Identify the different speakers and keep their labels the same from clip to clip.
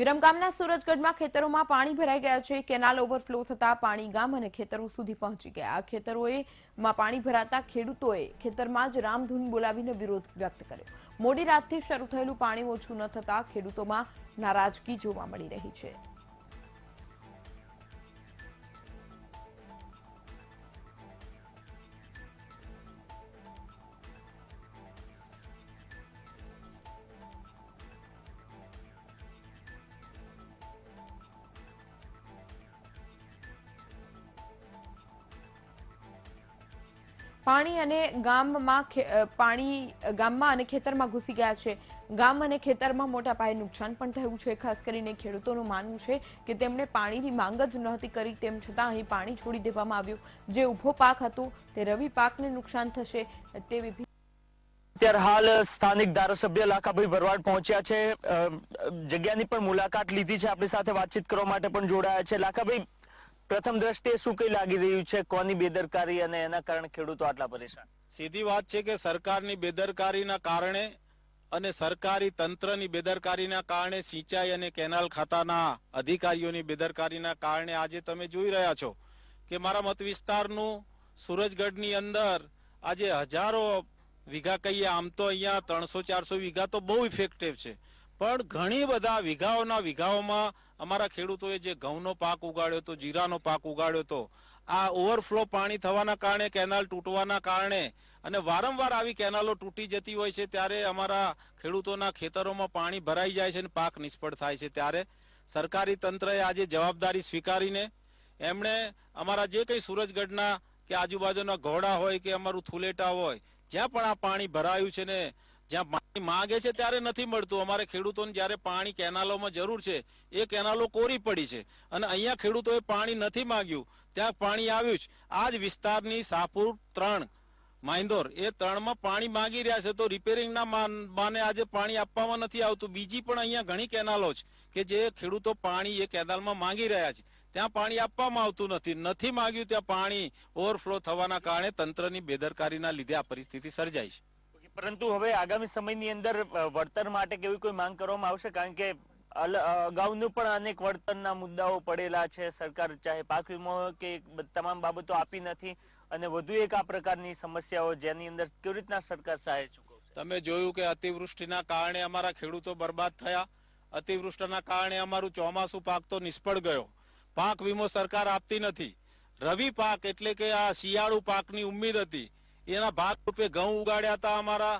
Speaker 1: વિરમગામના સુરજગઢમાં ખેતરોમાં પાણી ભરાઈ ગયા છે કેનાલ ઓવરફ્લો થતા પાણી ગામ અને ખેતરો સુધી પહોંચી ગયા ખેતરોએ માં પાણી ભરાતા ખેડૂતોએ ખેતરમાં જ રામધૂન બોલાવીને વિરોધ વ્યક્ત કર્યો મોડી રાતથી શરૂ થયેલું પાણી ઓછું ન થતા ખેડૂતોમાં નારાજગી જોવા મળી રહી છે પાણી અને ગામમાં પાણી ગામમાં અને ખેતરમાં ઘૂસી ગયા છે ગામ અને ખેતરમાં મોટા પાયે નુકસાન પણ થયું છે ખાસ કરીને ખેડૂતોનું માનવું છે કે તેમણે પાણીની માંગ જ નહોતી કરી તેમ છતાં અહીં પાણી છોડી દેવામાં આવ્યું જે ઉભો પાક હતો તે રવિ પાકને નુકસાન થશે તેવી
Speaker 2: અત્યારે હાલ સ્થાનિક ધારાસભ્ય લાખાભાઈ ભરવાડ પહોંચ્યા છે જગ્યાની પણ મુલાકાત લીધી છે આપણી સાથે વાતચીત કરવા માટે પણ જોડાયા છે લાખાભાઈ પ્રથમ દ્રષ્ટિએ શું કઈ લાગી રહ્યું છે કોની બેદરકારી અને એના કારણે ખેડૂતો આટલા પરેશાન
Speaker 3: સીધી વાત છે કે સરકારની બેદરકારીના કારણે અને સરકારી તંત્રની બેદરકારીના કારણે સિંચાઈ અને કેનાલ ખાતાના અધિકારીઓની બેદરકારીના કારણે આજે તમે જોઈ રહ્યા છો કે મારા મત વિસ્તારનું સુરજગઢની અંદર આજે હજારો વીઘા કહીએ આમ તો અહીંયા ત્રણસો ચારસો વીઘા તો બહુ ઇફેક્ટિવ છે પણ ઘણી બધા વિઘાઓના વિઘાઓમાં અમારા ખેડૂતોએ જે ઘઉંનો પાક ઉગાડ્યો હતો જીરાનો પાક ઉગાડ્યો હતો આ ઓવરફ્લો પાણી થવાના કારણે કેનાલ તૂટવાના કારણે અને વારંવાર આવી કેનાલો તૂટી જતી હોય છે ત્યારે અમારા ખેડૂતોના ખેતરોમાં પાણી ભરાઈ જાય છે અને પાક નિષ્ફળ થાય છે ત્યારે સરકારી તંત્રએ આજે જવાબદારી સ્વીકારીને એમણે અમારા જે કંઈ સુરજગઢના કે આજુબાજુના ઘોડા હોય કે અમારું થુલેટા હોય જ્યાં પણ આ પાણી ભરાયું છે ને જ્યાં માગે છે ત્યારે નથી મળતું અમારે ખેડૂતોને જ્યારે પાણી કેનાલોમાં જરૂર છે એ કેનાલો કોરી પડી છે અને અહીંયા ખેડૂતોએ પાણી નથી માગ્યું ત્યાં પાણી આવ્યું જ આ જ વિસ્તારની સાપુર ત્રણ માઇંદોર એ ત્રણમાં પાણી માંગી રહ્યા છે તો રિપેરિંગના બાને આજે પાણી આપવામાં નથી આવતું બીજી પણ અહીંયા ઘણી કેનાલો છે કે જે ખેડૂતો પાણી એ કેનાલમાં માંગી રહ્યા છે ત્યાં પાણી આપવામાં આવતું નથી નથી માંગ્યું ત્યાં પાણી ઓવરફ્લો થવાના કારણે તંત્રની બેદરકારીના લીધે આ પરિસ્થિતિ સર્જાઈ છે
Speaker 2: પરંતુ હવે આગામી સમયની અંદર વળતર માટે કેવી કોઈ માંગ કરવામાં આવશે કારણ કે અગાઉનું પણ અનેક વળતરના મુદ્દાઓ પડેલા છે સરકાર ચાહે પાક વીમો કે તમામ બાબતો આપી નથી અને વધુ એક આ પ્રકારની સમસ્યાઓ જેની અંદર કેવી રીતના સરકાર ચાહે
Speaker 3: ચૂકવશે તમે જોયું કે અતિવૃષ્ટિના કારણે અમારા ખેડૂતો બરબાદ થયા અતિવૃષ્ટિના કારણે અમારું ચોમાસું પાક તો નિષ્ફળ ગયો પાક વીમો સરકાર આપતી નથી રવિ પાક એટલે કે આ શિયાળુ પાકની ઉમ્મીદ હતી એના ભાગરૂપે ઘઉં ઉગાડ્યા હતા અમારા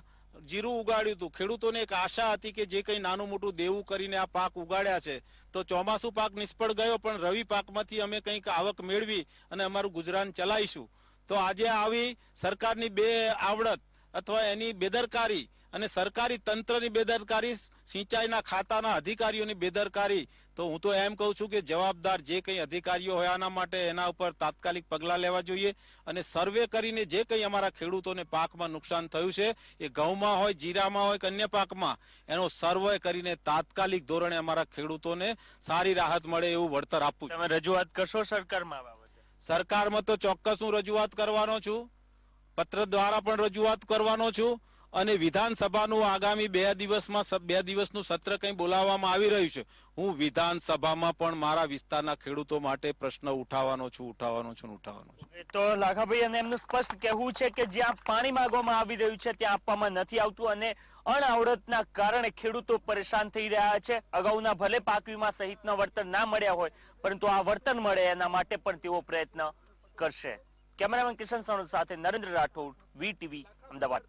Speaker 3: જીરું ઉગાડ્યું હતું ખેડૂતોને એક આશા હતી કે જે કંઈ નાનું મોટું દેવું કરીને આ પાક ઉગાડ્યા છે તો ચોમાસુ પાક નિષ્ફળ ગયો પણ રવિ પાકમાંથી અમે કંઈક આવક મેળવી અને અમારું ગુજરાન ચલાવીશું તો આજે આવી સરકારની બે આવડત અથવા એની બેદરકારી અને સરકારી તંત્રની બેદરકારી સિંચાઈના ખાતાના અધિકારીઓની બેદરકારી તો હું તો એમ કહું છું કે જવાબદાર જે કંઈ અધિકારીઓ હોય આના માટે એના ઉપર તાત્કાલિક પગલાં લેવા જોઈએ અને સર્વે કરીને જે કંઈ અમારા ખેડૂતોને પાકમાં નુકસાન થયું છે એ ઘઉંમાં હોય જીરામાં હોય કે અન્ય પાકમાં એનો સર્વે કરીને તાત્કાલિક ધોરણે અમારા ખેડૂતોને સારી રાહત મળે એવું વળતર આપવું તમે રજૂઆત કરશો સરકારમાં સરકારમાં તો ચોક્કસ હું રજૂઆત કરવાનો છું પત્ર દ્વારા પણ રજૂઆત કરવાનો છું અને વિધાનસભાનું આગામી બે દિવસમાં બે દિવસનું સત્ર કંઈ બોલાવવામાં આવી રહ્યું છે હું વિધાનસભામાં પણ મારા વિસ્તારના ખેડૂતો માટે પ્રશ્ન ઉઠાવવાનો છું ઉઠાવવાનો છું ઉઠાવવાનો
Speaker 2: છું તો લાખાભાઈ અને એમનું સ્પષ્ટ કહેવું છે કે જ્યાં પાણી માંગવામાં આવી રહ્યું છે ત્યાં આપવામાં નથી આવતું અને અણઆવડતના કારણે ખેડૂતો પરેશાન થઈ રહ્યા છે અગાઉના ભલે પાક વીમા સહિતના વળતર ના મળ્યા હોય પરંતુ આ વર્તન મળે એના માટે પણ તેઓ પ્રયત્ન કરશે કેમેરામેન કિશન સણોદ સાથે નરેન્દ્ર રાઠોડ વી ટીવી અમદાવાદ